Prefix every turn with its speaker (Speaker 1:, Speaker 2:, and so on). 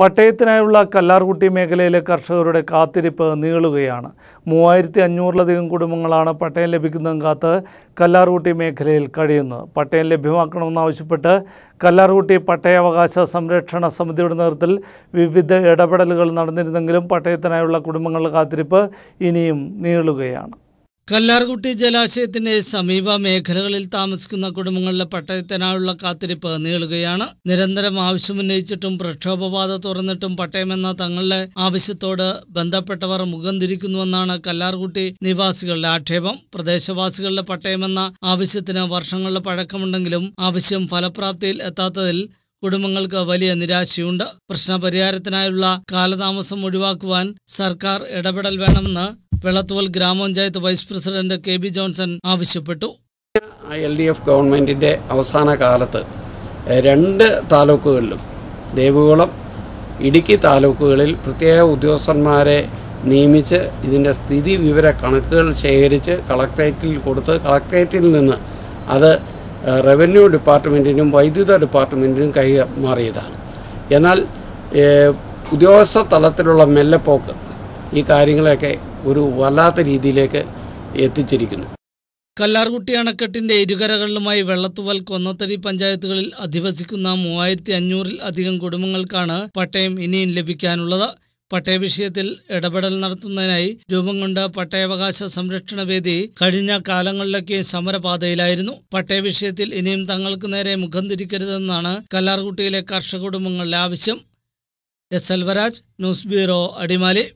Speaker 1: പട്ടയത്തിനായുള്ള കല്ലാർകുട്ടി മേഖലയിലെ കർഷകരുടെ കാത്തിരിപ്പ് നീളുകയാണ് മൂവായിരത്തി അഞ്ഞൂറിലധികം കുടുംബങ്ങളാണ് പട്ടയം ലഭിക്കുന്നതും കാത്ത് കല്ലാർകുട്ടി മേഖലയിൽ കഴിയുന്നത് പട്ടയം ലഭ്യമാക്കണമെന്നാവശ്യപ്പെട്ട് കല്ലാർകുട്ടി പട്ടയാവകാശ സംരക്ഷണ സമിതിയുടെ നേതൃത്വത്തിൽ വിവിധ ഇടപെടലുകൾ നടന്നിരുന്നെങ്കിലും പട്ടയത്തിനായുള്ള കുടുംബങ്ങളുടെ കാത്തിരിപ്പ് ഇനിയും നീളുകയാണ്
Speaker 2: കല്ലാർകുട്ടി ജലാശയത്തിന്റെ സമീപ മേഖലകളിൽ താമസിക്കുന്ന കുടുംബങ്ങളിലെ പട്ടയത്തിനായുള്ള കാത്തിരിപ്പ് നീളുകയാണ് നിരന്തരം ആവശ്യമുന്നയിച്ചിട്ടും പ്രക്ഷോഭപാത തുറന്നിട്ടും പട്ടയമെന്ന തങ്ങളുടെ ആവശ്യത്തോട് ബന്ധപ്പെട്ടവർ മുഖം തിരിക്കുന്നുവെന്നാണ് കല്ലാർകുട്ടി നിവാസികളുടെ ആക്ഷേപം പ്രദേശവാസികളുടെ പട്ടയമെന്ന ആവശ്യത്തിന് വർഷങ്ങളുടെ പഴക്കമുണ്ടെങ്കിലും ആവശ്യം ഫലപ്രാപ്തിയിൽ എത്താത്തതിൽ കുടുംബങ്ങൾക്ക് വലിയ നിരാശയുണ്ട് പ്രശ്നപരിഹാരത്തിനായുള്ള കാലതാമസം ഒഴിവാക്കുവാൻ സർക്കാർ ഇടപെടൽ വേണമെന്ന് വെള്ളത്തുവൽ ഗ്രാമപഞ്ചായത്ത് vice president K B Johnson ആവശ്യപ്പെട്ടു
Speaker 3: എൽ ഡി എഫ് ഗവൺമെന്റിന്റെ അവസാന കാലത്ത് രണ്ട് താലൂക്കുകളിലും ദേവികുളം ഇടുക്കി താലൂക്കുകളിൽ പ്രത്യേക ഉദ്യോഗസ്ഥന്മാരെ നിയമിച്ച് ഇതിൻ്റെ സ്ഥിതി വിവര കണക്കുകൾ ശേഖരിച്ച് കളക്ട്രേറ്റിൽ കൊടുത്ത് കളക്ട്രേറ്റിൽ നിന്ന് അത് റവന്യൂ ഡിപ്പാർട്ട്മെൻറ്റിനും വൈദ്യുത ഡിപ്പാർട്ട്മെൻറ്റിനും കൈമാറിയതാണ് എന്നാൽ ഉദ്യോഗസ്ഥ തലത്തിലുള്ള മെല്ലെപ്പോക്ക് ഈ കാര്യങ്ങളെയൊക്കെ ഒരു വല്ലാത്ത രീതിയിലേക്ക് എത്തിച്ചിരിക്കുന്നു
Speaker 2: കല്ലാർകുട്ടി അണക്കെട്ടിന്റെ ഇരുകരകളിലുമായി വെള്ളത്തുവൽ കൊന്നത്തടി പഞ്ചായത്തുകളിൽ അധിവസിക്കുന്ന മൂവായിരത്തി അഞ്ഞൂറിൽ അധികം കുടുംബങ്ങൾക്കാണ് പട്ടയം ഇനിയും ലഭിക്കാനുള്ളത് പട്ടയ വിഷയത്തിൽ ഇടപെടൽ നടത്തുന്നതിനായി രൂപം കൊണ്ട പട്ടയവകാശ സംരക്ഷണ വേദി കഴിഞ്ഞ കാലങ്ങളിലൊക്കെ സമരപാതയിലായിരുന്നു പട്ടയ വിഷയത്തിൽ ഇനിയും തങ്ങൾക്ക് നേരെ മുഖം തിരിക്കരുതെന്നാണ് കല്ലാർകുട്ടിയിലെ കർഷക കുടുംബങ്ങളുടെ ആവശ്യം S Elvaraj news bureau Adimali